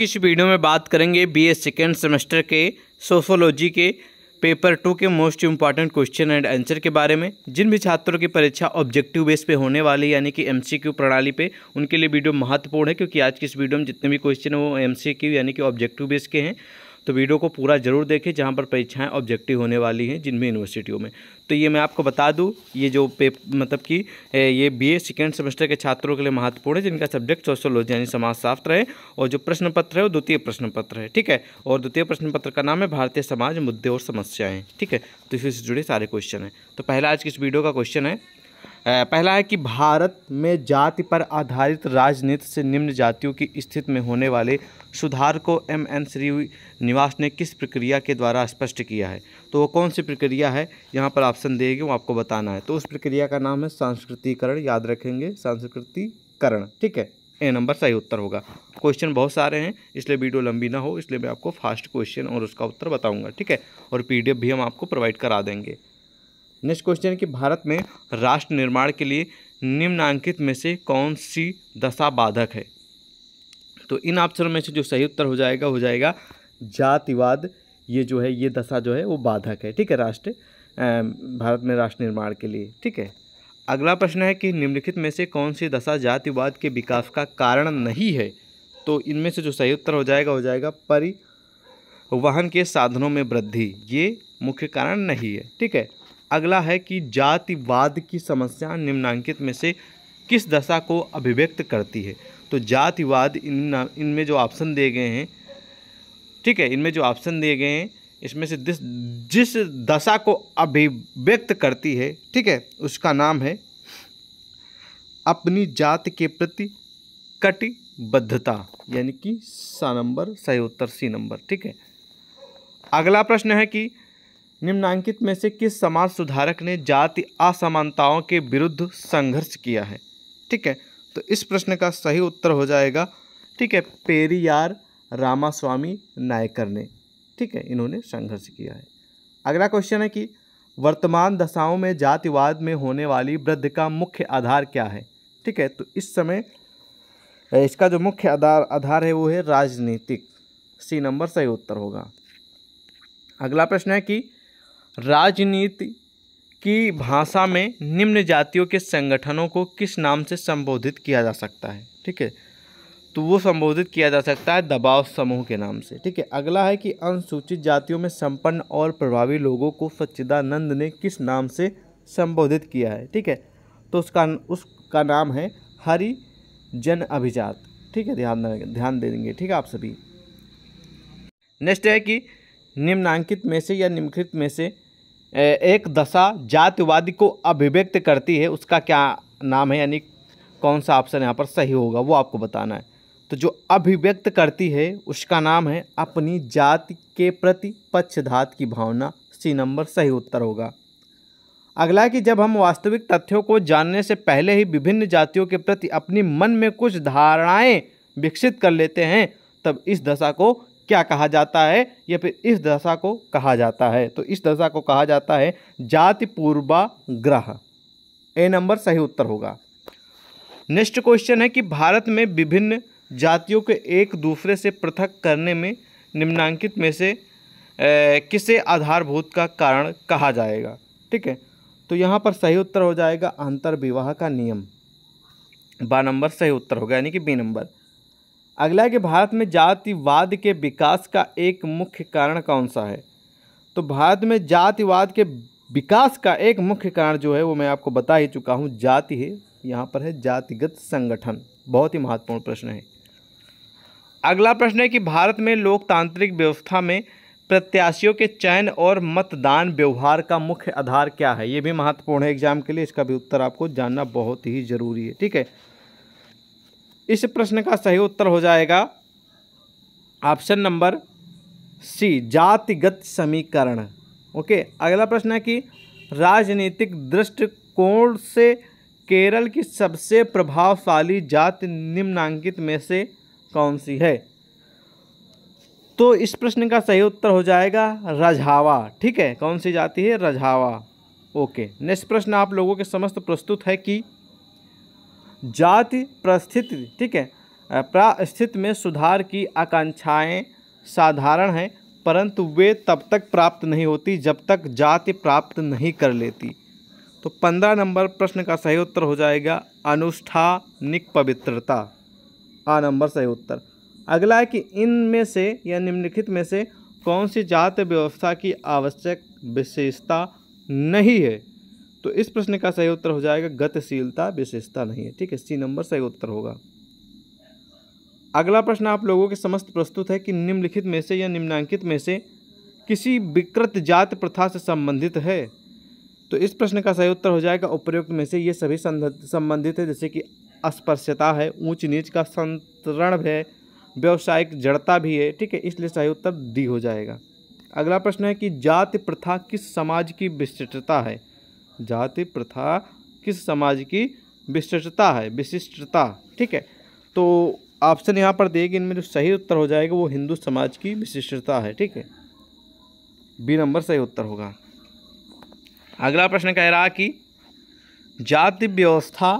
इस वीडियो में बात करेंगे बीए सेकेंड सेमेस्टर के सोशोलॉजी के पेपर टू के most important question and answer के बारे में जिन भी छात्रों की परीक्षा ऑब्जेक्टिव बेस पे होने वाली यानी कि एमसीक्यू प्रणाली पे उनके लिए वीडियो महत्वपूर्ण है क्योंकि आज की इस वीडियो में जितने भी क्वेश्चन हैं वो एमसीक्यू यानी कि ऑब्जेक्टिव बेस के हैं तो वीडियो को पूरा ज़रूर देखें जहाँ पर परीक्षाएँ ऑब्जेक्टिव होने वाली हैं जिनमें यूनिवर्सिटियों में तो ये मैं आपको बता दूँ ये जो पे मतलब कि ये बी ए सेकेंड सेमेस्टर के छात्रों के लिए महत्वपूर्ण है जिनका सब्जेक्ट सोशोलॉजी यानी समाजशास्त्र है और जो प्रश्न पत्र है वो द्वितीय प्रश्न पत्र है ठीक है और द्वितीय प्रश्न पत्र का नाम है भारतीय समाज मुद्दे और समस्याएँ ठीक है तो इसी से जुड़े सारे क्वेश्चन हैं तो पहला आज की इस वीडियो का क्वेश्चन है पहला है कि भारत में जाति पर आधारित राजनीति से निम्न जातियों की स्थिति में होने वाले सुधार को एम एन श्रीनिवास ने किस प्रक्रिया के द्वारा स्पष्ट किया है तो वो कौन सी प्रक्रिया है यहाँ पर ऑप्शन देगी वो आपको बताना है तो उस प्रक्रिया का नाम है सांस्कृतिकरण याद रखेंगे सांस्कृतिकरण ठीक है ए नंबर सही उत्तर होगा क्वेश्चन बहुत सारे हैं इसलिए वीडियो लंबी ना हो इसलिए मैं आपको फास्ट क्वेश्चन और उसका उत्तर बताऊंगा ठीक है और पीडीएफ भी हम आपको प्रोवाइड करा देंगे नेक्स्ट क्वेश्चन है कि भारत में राष्ट्र निर्माण के लिए निम्नांकित में से कौन सी दशा बाधक है तो इन ऑप्शनों में से जो सही उत्तर हो जाएगा हो जाएगा जातिवाद ये जो है ये दशा जो है वो बाधक है ठीक है राष्ट्र भारत में राष्ट्र निर्माण के लिए ठीक है अगला प्रश्न है कि निम्नलिखित में से कौन सी दशा जातिवाद के विकास का कारण नहीं है तो इनमें से जो सही उत्तर हो जाएगा हो जाएगा परिवहन के साधनों में वृद्धि ये मुख्य कारण नहीं है ठीक है अगला है कि जातिवाद की समस्या निम्नांकित में से किस दशा को अभिव्यक्त करती है तो जातिवाद इन इनमें जो ऑप्शन दिए गए हैं ठीक है इनमें जो ऑप्शन दिए गए हैं इसमें से जिस जिस दशा को अभिव्यक्त करती है ठीक है उसका नाम है अपनी जात के प्रति कटिबद्धता यानी कि सा नंबर सही उत्तर सी नंबर ठीक है अगला प्रश्न है कि निम्नांकित में से किस समाज सुधारक ने जाति असमानताओं के विरुद्ध संघर्ष किया है ठीक है तो इस प्रश्न का सही उत्तर हो जाएगा ठीक है पेरियार रामास्वामी नायकर ने ठीक है इन्होंने संघर्ष किया है अगला क्वेश्चन है कि वर्तमान दशाओं में जातिवाद में होने वाली वृद्धि का मुख्य आधार क्या है ठीक है तो इस समय इसका जो मुख्य आधार आधार है वो है राजनीतिक सी नंबर सही उत्तर होगा अगला प्रश्न है कि राजनीति की भाषा में निम्न जातियों के संगठनों को किस नाम से संबोधित किया जा सकता है ठीक है तो वो संबोधित किया जा सकता है दबाव समूह के नाम से ठीक है अगला है कि अनुसूचित जातियों में संपन्न और प्रभावी लोगों को सच्चिदानंद ने किस नाम से संबोधित किया है ठीक है तो उसका उसका नाम है हरि जन अभिजात ठीक है ध्यान ध्यान दे देंगे ठीक है आप सभी नेक्स्ट है कि निम्नांकित में से या निम्नलिखित में से एक दशा जातिवादी को अभिव्यक्त करती है उसका क्या नाम है यानी कौन सा ऑप्शन यहाँ पर सही होगा वो आपको बताना है तो जो अभिव्यक्त करती है उसका नाम है अपनी जाति के प्रति पक्षधात की भावना सी नंबर सही उत्तर होगा अगला कि जब हम वास्तविक तथ्यों को जानने से पहले ही विभिन्न जातियों के प्रति अपनी मन में कुछ धारणाएं विकसित कर लेते हैं तब इस दशा को क्या कहा जाता है या फिर इस दशा को कहा जाता है तो इस दशा को कहा जाता है जाति पूर्वाग्रह ए नंबर सही उत्तर होगा नेक्स्ट क्वेश्चन है कि भारत में विभिन्न जातियों के एक दूसरे से पृथक करने में निम्नांकित में से ए, किसे आधारभूत का कारण कहा जाएगा ठीक है तो यहाँ पर सही उत्तर हो जाएगा अंतर विवाह का नियम बा नंबर सही उत्तर होगा यानी कि बी नंबर अगला है कि भारत में जातिवाद के विकास का एक मुख्य कारण कौन सा है तो भारत में जातिवाद के विकास का एक मुख्य कारण जो है वो मैं आपको बता ही चुका हूँ जाति है यहाँ पर है जातिगत संगठन बहुत ही महत्वपूर्ण प्रश्न है अगला प्रश्न है कि भारत में लोकतांत्रिक व्यवस्था में प्रत्याशियों के चयन और मतदान व्यवहार का मुख्य आधार क्या है ये भी महत्वपूर्ण है एग्जाम के लिए इसका भी उत्तर आपको जानना बहुत ही जरूरी है ठीक है इस प्रश्न का सही उत्तर हो जाएगा ऑप्शन नंबर सी जातिगत समीकरण ओके अगला प्रश्न है कि राजनीतिक दृष्टिकोण से केरल की सबसे प्रभावशाली जाति निम्नांकित में से कौन सी है तो इस प्रश्न का सही उत्तर हो जाएगा रझावा ठीक है कौन सी जाति है रझावा ओके नेक्स्ट प्रश्न आप लोगों के समस्त प्रस्तुत है कि जाति प्रस्थिति ठीक है प्रास्थित में सुधार की आकांक्षाएं साधारण हैं परंतु वे तब तक प्राप्त नहीं होती जब तक जाति प्राप्त नहीं कर लेती तो पंद्रह नंबर प्रश्न का सही उत्तर हो जाएगा अनुष्ठानिक पवित्रता आ नंबर सही उत्तर अगला है कि इनमें से या निम्नलिखित में से कौन सी जाति व्यवस्था की आवश्यक विशेषता नहीं है तो इस प्रश्न का सही उत्तर हो जाएगा गतिशीलता विशेषता नहीं है ठीक है सी नंबर सही उत्तर होगा अगला प्रश्न आप लोगों के समस्त प्रस्तुत है कि निम्नलिखित में से या निम्नांकित में से किसी विकृत जात प्रथा से संबंधित है तो इस प्रश्न का सही उत्तर हो जाएगा उपयुक्त में से ये सभी संबंधित है जैसे कि अस्पर्श्यता है ऊंच नीच का संतरण है व्यवसायिक जड़ता भी है ठीक है इसलिए सही उत्तर डी हो जाएगा अगला प्रश्न है कि जाति प्रथा किस समाज की विशिष्टता है जाति प्रथा किस समाज की विशिष्टता है विशिष्टता ठीक है तो ऑप्शन यहाँ पर देगी इनमें जो सही उत्तर हो जाएगा वो हिंदू समाज की विशिष्टता है ठीक है बी नंबर सही उत्तर होगा अगला प्रश्न कह रहा कि जाति व्यवस्था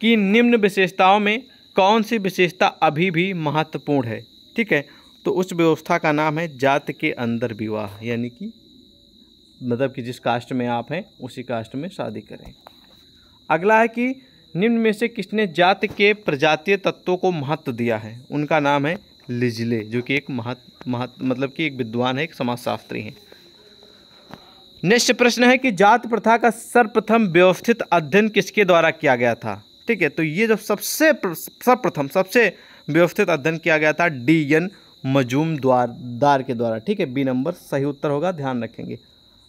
की निम्न विशेषताओं में कौन सी विशेषता अभी भी महत्वपूर्ण है ठीक है तो उस व्यवस्था का नाम है जात के अंदर विवाह यानी कि मतलब कि जिस कास्ट में आप हैं उसी कास्ट में शादी करें अगला है कि निम्न में से किसने जात के प्रजातीय तत्वों को महत्व दिया है उनका नाम है लिजले जो कि एक महत्व महत्व मतलब कि एक विद्वान है एक समाजशास्त्री हैं नेक्स्ट प्रश्न है कि जात प्रथा का सर्वप्रथम व्यवस्थित अध्ययन किसके द्वारा किया गया था ठीक है तो ये जब सबसे सर्वप्रथम सबसे व्यवस्थित अध्ययन किया गया था डी एन मजूम द्वार दार के द्वारा ठीक है बी नंबर सही उत्तर होगा ध्यान रखेंगे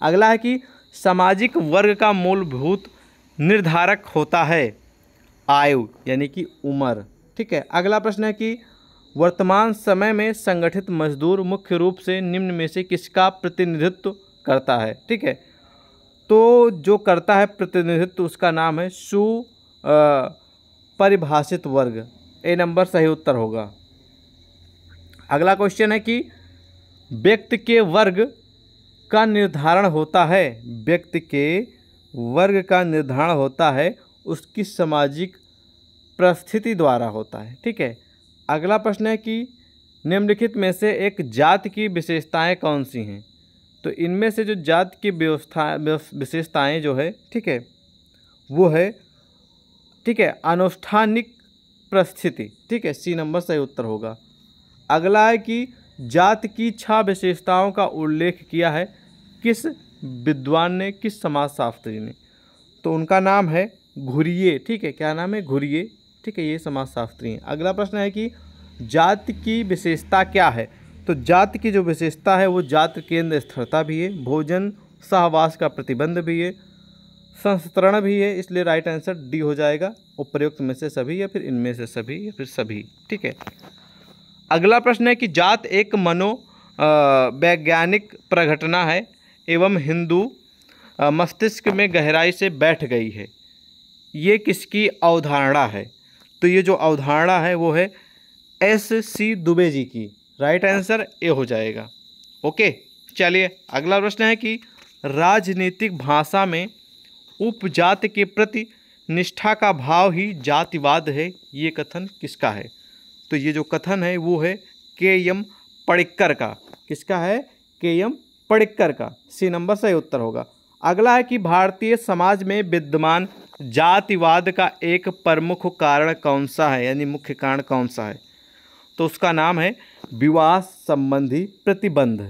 अगला है कि सामाजिक वर्ग का मूलभूत निर्धारक होता है आयु यानी कि उम्र ठीक है अगला प्रश्न है कि वर्तमान समय में संगठित मजदूर मुख्य रूप से निम्न में से किसका प्रतिनिधित्व करता है ठीक है तो जो करता है प्रतिनिधित्व उसका नाम है सु परिभाषित वर्ग ए नंबर सही उत्तर होगा अगला क्वेश्चन है कि व्यक्ति के वर्ग का निर्धारण होता है व्यक्ति के वर्ग का निर्धारण होता है उसकी सामाजिक परिस्थिति द्वारा होता है ठीक है अगला प्रश्न है कि निम्नलिखित में से एक जात की विशेषताएं कौन सी हैं तो इनमें से जो जात की व्यवस्था विशेषताएं जो है ठीक है वो है ठीक है अनुष्ठानिक परिस्थिति ठीक है सी नंबर सही उत्तर होगा अगला है कि जात की छह विशेषताओं का उल्लेख किया है किस विद्वान ने किस समाज शास्त्री ने तो उनका नाम है घुरिए ठीक है क्या नाम है घुरिए ठीक है ये समाज शास्त्री हैं अगला प्रश्न है कि जाति की विशेषता क्या है तो जाति की जो विशेषता है वो जात केंद्र स्थिरता भी है भोजन सहवास का प्रतिबंध भी है संस्तरण भी है इसलिए राइट आंसर डी हो जाएगा उपयुक्त में से सभी या फिर इनमें से सभी या फिर सभी ठीक है अगला प्रश्न है कि जात एक मनो वैज्ञानिक प्रघटना है एवं हिंदू मस्तिष्क में गहराई से बैठ गई है ये किसकी अवधारणा है तो ये जो अवधारणा है वो है एस सी दुबे जी की राइट आंसर ए हो जाएगा ओके चलिए अगला प्रश्न है कि राजनीतिक भाषा में उपजात के प्रति निष्ठा का भाव ही जातिवाद है ये कथन किसका है तो ये जो कथन है वो है के एम पड़िक्कर का किसका है के एम पड़िक्कर का सी नंबर सही उत्तर होगा अगला है कि भारतीय समाज में विद्यमान जातिवाद का एक प्रमुख कारण कौन सा है यानी मुख्य कारण कौन सा है तो उसका नाम है विवाह संबंधी प्रतिबंध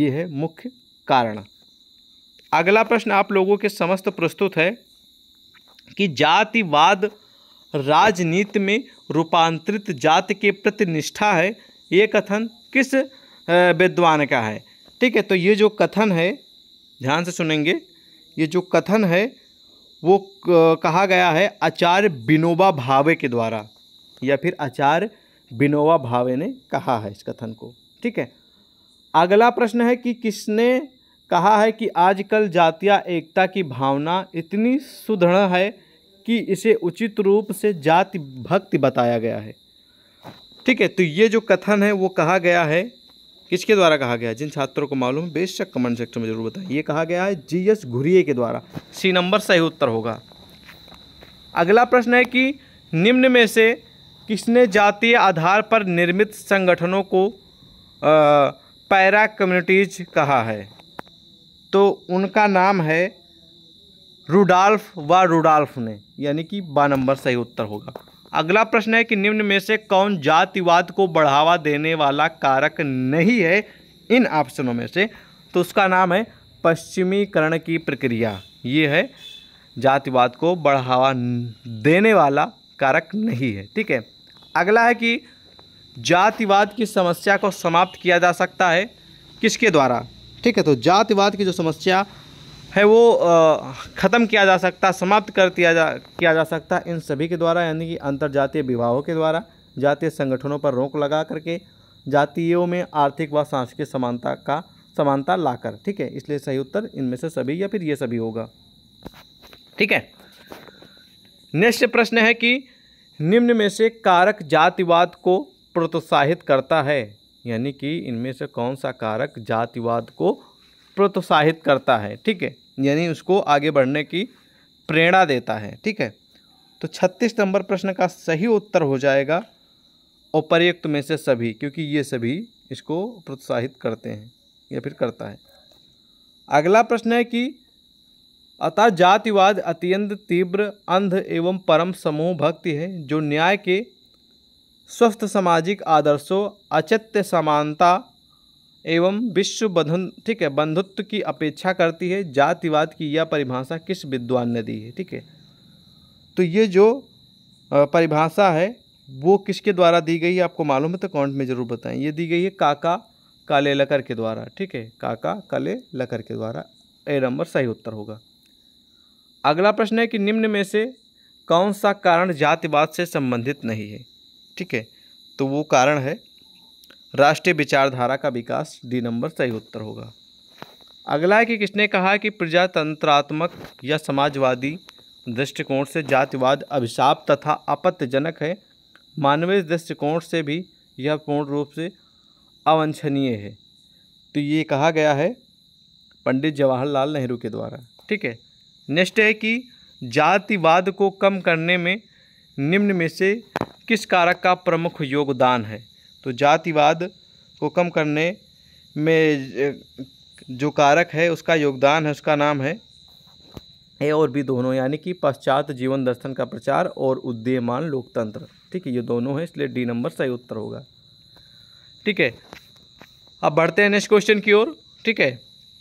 ये है मुख्य कारण अगला प्रश्न आप लोगों के समस्त प्रस्तुत है कि जातिवाद राजनीति में रूपांतरित जाति के प्रति निष्ठा है ये कथन किस विद्वान का है ठीक है तो ये जो कथन है ध्यान से सुनेंगे ये जो कथन है वो कहा गया है आचार्य विनोबा भावे के द्वारा या फिर आचार्य विनोबा भावे ने कहा है इस कथन को ठीक है अगला प्रश्न है कि किसने कहा है कि आजकल जातीय एकता की भावना इतनी सुदृढ़ है कि इसे उचित रूप से जाति भक्ति बताया गया है ठीक है तो ये जो कथन है वो कहा गया है किसके द्वारा कहा गया है जिन छात्रों को मालूम है बेशक कमेंट सेक्शन में जरूर बताएं ये कहा गया है जी एस घुरिए के द्वारा सी नंबर सही उत्तर होगा अगला प्रश्न है कि निम्न में से किसने जातीय आधार पर निर्मित संगठनों को पैरा कम्युनिटीज कहा है तो उनका नाम है रूडाल्फ व रूडाल्फ ने यानी कि बा नंबर सही उत्तर होगा अगला प्रश्न है कि निम्न में से कौन जातिवाद को बढ़ावा देने वाला कारक नहीं है इन ऑप्शनों में से तो उसका नाम है पश्चिमीकरण की प्रक्रिया ये है जातिवाद को बढ़ावा देने वाला कारक नहीं है ठीक है अगला है कि जातिवाद की समस्या को समाप्त किया जा सकता है किसके द्वारा ठीक है तो जातिवाद की जो समस्या है वो ख़त्म किया जा सकता समाप्त कर दिया जा किया जा सकता इन सभी के द्वारा यानी कि अंतर जातीय विवाहों के द्वारा जातीय संगठनों पर रोक लगा करके जातियों में आर्थिक व सांस्कृतिक समानता का समानता लाकर ठीक है इसलिए सही उत्तर इनमें से सभी या फिर ये सभी होगा ठीक है नेक्स्ट प्रश्न है कि निम्न में से कारक जातिवाद को प्रोत्साहित करता है यानी कि इनमें से कौन सा कारक जातिवाद को प्रोत्साहित करता है ठीक है यानी उसको आगे बढ़ने की प्रेरणा देता है ठीक है तो छत्तीस नंबर प्रश्न का सही उत्तर हो जाएगा उपर्युक्त में से सभी क्योंकि ये सभी इसको प्रोत्साहित करते हैं या फिर करता है अगला प्रश्न है कि अतः जातिवाद अत्यंत तीव्र अंध एवं परम समूह भक्ति है जो न्याय के स्वस्थ सामाजिक आदर्शों अचत्य समानता एवं विश्व बंधु ठीक है बंधुत्व की अपेक्षा करती है जातिवाद की यह परिभाषा किस विद्वान ने दी है ठीक है तो ये जो परिभाषा है वो किसके द्वारा दी गई है आपको मालूम है तो कमेंट में ज़रूर बताएं ये दी गई है काका काले लकर के द्वारा ठीक है काका काले लकर के द्वारा ए नंबर सही उत्तर होगा अगला प्रश्न है कि निम्न में से कौन सा कारण जातिवाद से संबंधित नहीं है ठीक है तो वो कारण है राष्ट्रीय विचारधारा का विकास डी नंबर सही उत्तर होगा अगला है कि किसने कहा कि प्रजातंत्रात्मक या समाजवादी दृष्टिकोण से जातिवाद अभिशाप तथा आपत्तिजनक है मानवीय दृष्टिकोण से भी यह पूर्ण रूप से अवंछनीय है तो ये कहा गया है पंडित जवाहरलाल नेहरू के द्वारा ठीक है नेक्स्ट है कि जातिवाद को कम करने में निम्न में से किस कारक का प्रमुख योगदान है तो जातिवाद को कम करने में जो कारक है उसका योगदान है उसका नाम है ए और बी दोनों यानी कि पश्चात जीवन दर्शन का प्रचार और उद्यमान लोकतंत्र ठीक है ये दोनों है इसलिए डी नंबर सही उत्तर होगा ठीक है अब बढ़ते हैं नेक्स्ट क्वेश्चन की ओर ठीक है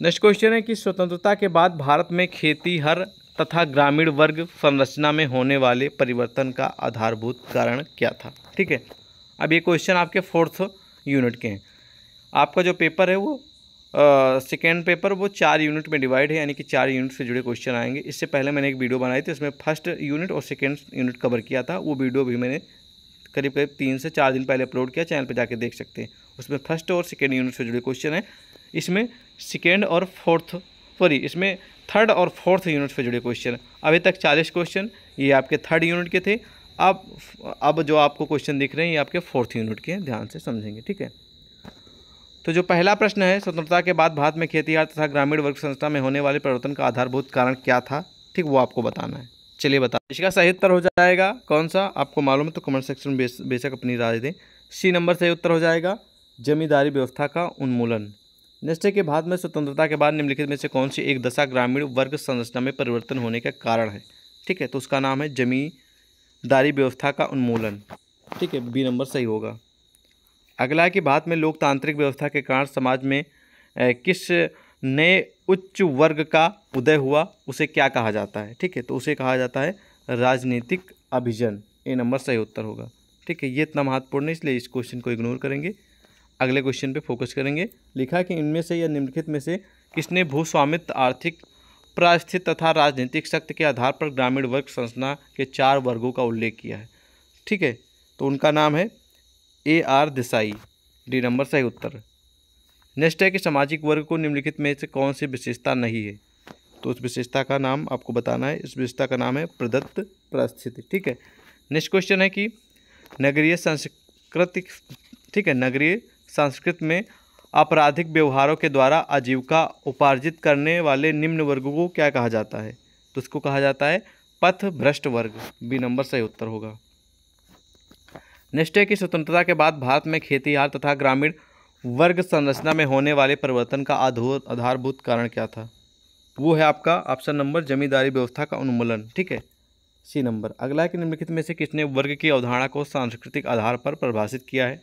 नेक्स्ट क्वेश्चन है कि स्वतंत्रता के बाद भारत में खेती हर तथा ग्रामीण वर्ग संरचना में होने वाले परिवर्तन का आधारभूत कारण क्या था ठीक है अब ये क्वेश्चन आपके फोर्थ यूनिट के हैं आपका जो पेपर है वो सेकेंड पेपर वो चार यूनिट में डिवाइड है यानी कि चार यूनिट से जुड़े क्वेश्चन आएंगे इससे पहले मैंने एक वीडियो बनाई थी उसमें फर्स्ट यूनिट और सेकेंड यूनिट कवर किया था वो वीडियो भी मैंने करीब करीब तीन से चार दिन पहले अपलोड किया चैनल पर जाके देख सकते हैं उसमें फर्स्ट और सेकेंड यूनिट से जुड़े क्वेश्चन हैं इसमें सेकेंड और फोर्थ सॉरी इसमें थर्ड और फोर्थ यूनिट से जुड़े क्वेश्चन अभी तक चालीस क्वेश्चन ये आपके थर्ड यूनिट के थे अब अब जो आपको क्वेश्चन दिख रहे हैं ये आपके फोर्थ यूनिट के ध्यान से समझेंगे ठीक है तो जो पहला प्रश्न है स्वतंत्रता के बाद भारत में खेतीहार तथा ग्रामीण वर्ग संस्था में होने वाले परिवर्तन का आधारभूत कारण क्या था ठीक वो आपको बताना है चलिए बता इसका सही उत्तर हो जाएगा कौन सा आपको मालूम है तो कमेंट सेक्शन में बेशक अपनी राय दें सी नंबर सही उत्तर हो जाएगा जमींदारी व्यवस्था का उन्मूलन नेक्स्ट है कि भारत में स्वतंत्रता के बाद निम्नलिखित में से कौन सी एक दशा ग्रामीण वर्ग संरचना में परिवर्तन होने का कारण है ठीक है तो उसका नाम है जमी दारी व्यवस्था का उन्मूलन ठीक है बी नंबर सही होगा अगला है कि भारत में लोकतांत्रिक व्यवस्था के कारण समाज में किस नए उच्च वर्ग का उदय हुआ उसे क्या कहा जाता है ठीक है तो उसे कहा जाता है राजनीतिक अभिजन ए नंबर सही उत्तर होगा ठीक है ये इतना महत्वपूर्ण है इसलिए इस क्वेश्चन को इग्नोर करेंगे अगले क्वेश्चन पे फोकस करेंगे लिखा कि इनमें से या निम्नलिखित में से किसने भूस्वामित्व आर्थिक प्रास्थित तथा राजनीतिक शक्ति के आधार पर ग्रामीण वर्ग संरचना के चार वर्गों का उल्लेख किया है ठीक है तो उनका नाम है A R Desai D number सही उत्तर नेक्स्ट है कि सामाजिक वर्ग को निम्नलिखित में से कौन सी विशेषता नहीं है तो उस विशेषता का नाम आपको बताना है इस विशेषता का नाम है प्रदत्त प्रस्थिति ठीक है नेक्स्ट क्वेश्चन है कि नगरीय संस्कृति ठीक है नगरीय संस्कृत में आपराधिक व्यवहारों के द्वारा आजीविका उपार्जित करने वाले निम्न वर्गों को क्या कहा जाता है तो उसको कहा जाता है पथ भ्रष्ट वर्ग बी नंबर सही उत्तर होगा निश्चय की स्वतंत्रता के बाद भारत में खेतीहार तथा ग्रामीण वर्ग संरचना में होने वाले परिवर्तन का आधारभूत कारण क्या था वो है आपका ऑप्शन नंबर जमींदारी व्यवस्था का उन्मूलन ठीक है सी नंबर अगला है कि निम्नलिखित में से किसने वर्ग की अवधारणा को सांस्कृतिक आधार पर परिभाषित किया है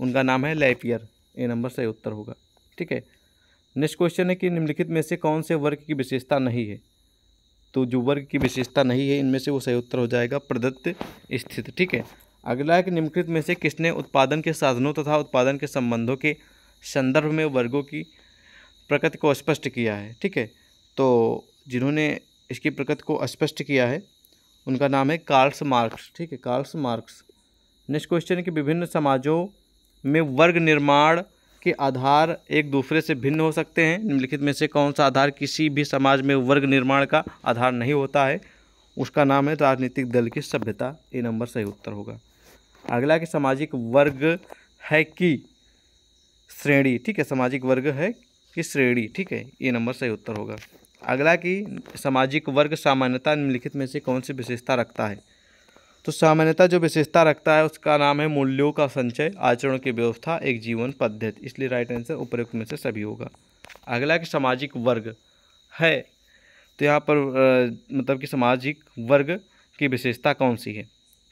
उनका नाम है लेपियर ए नंबर सही उत्तर होगा ठीक है नेक्स्ट क्वेश्चन है कि निम्नलिखित में से कौन से वर्ग की विशेषता नहीं है तो जो वर्ग की विशेषता नहीं है इनमें से वो सही उत्तर हो जाएगा प्रदत्त स्थित ठीक है अगला है कि निम्नलिखित में से किसने उत्पादन के साधनों तथा उत्पादन के संबंधों के संदर्भ में वर्गों की प्रकृति को स्पष्ट किया है ठीक है तो जिन्होंने इसकी प्रकृति को स्पष्ट किया है उनका नाम है कार्ल्स मार्क्स ठीक है कार्ल्स मार्क्स नेक्स्ट क्वेश्चन है कि विभिन्न समाजों में वर्ग निर्माण के आधार एक दूसरे से भिन्न हो सकते हैं निम्नलिखित में से कौन सा आधार किसी भी समाज में वर्ग निर्माण का आधार नहीं होता है उसका नाम है राजनीतिक दल की सभ्यता ए नंबर सही उत्तर होगा अगला कि सामाजिक वर्ग है कि श्रेणी ठीक है सामाजिक वर्ग है कि श्रेणी ठीक है ये नंबर सही उत्तर होगा अगला कि सामाजिक वर्ग सामान्यता निम्नलिखित में से कौन सी विशेषता रखता है तो सामान्यता जो विशेषता रखता है उसका नाम है मूल्यों का संचय आचरण की व्यवस्था एक जीवन पद्धति इसलिए राइट आंसर उपरोक्त में से सभी होगा अगला कि सामाजिक वर्ग है तो यहाँ पर आ, मतलब कि सामाजिक वर्ग की विशेषता कौन सी है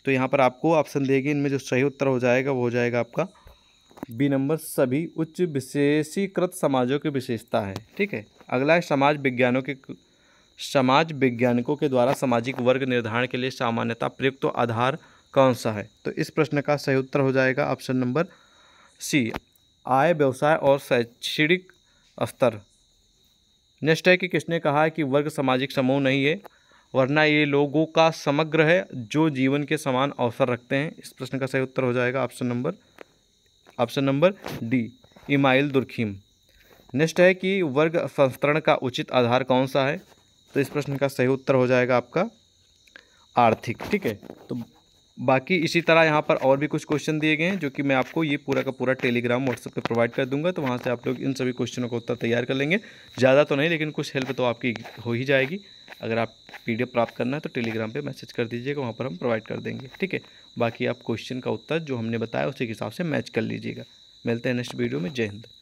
तो यहाँ पर आपको ऑप्शन देगी इनमें जो सही उत्तर हो जाएगा वो हो जाएगा आपका बी नंबर सभी उच्च विशेषीकृत समाजों की विशेषता है ठीक है अगला है समाज विज्ञानों के समाज वैज्ञानिकों के द्वारा सामाजिक वर्ग निर्धारण के लिए सामान्यता प्रयुक्त तो आधार कौन सा है तो इस प्रश्न का सही उत्तर हो जाएगा ऑप्शन नंबर सी आय व्यवसाय और शैक्षणिक स्तर नेक्स्ट है कि किसने कहा है कि वर्ग सामाजिक समूह नहीं है वरना ये लोगों का समग्र है जो जीवन के समान अवसर रखते हैं इस प्रश्न का सही उत्तर हो जाएगा option number option number D Emile Durkheim next है कि वर्ग संस्तरण का उचित आधार कौन सा है तो इस प्रश्न का सही उत्तर हो जाएगा आपका आर्थिक ठीक है तो बाकी इसी तरह यहाँ पर और भी कुछ क्वेश्चन दिए गए हैं जो कि मैं आपको ये पूरा का पूरा टेलीग्राम व्हाट्सएप पे प्रोवाइड कर दूंगा तो वहाँ से आप लोग इन सभी क्वेश्चनों का उत्तर तैयार कर लेंगे ज़्यादा तो नहीं लेकिन कुछ हेल्प तो आपकी हो ही जाएगी अगर आप पी प्राप्त करना है तो टेलीग्राम पर मैसेज कर दीजिएगा वहाँ पर हम प्रोवाइड कर देंगे ठीक है बाकी आप क्वेश्चन का उत्तर जो हमने बताया उसी के हिसाब से मैच कर लीजिएगा मिलते हैं नेक्स्ट वीडियो में जय हिंद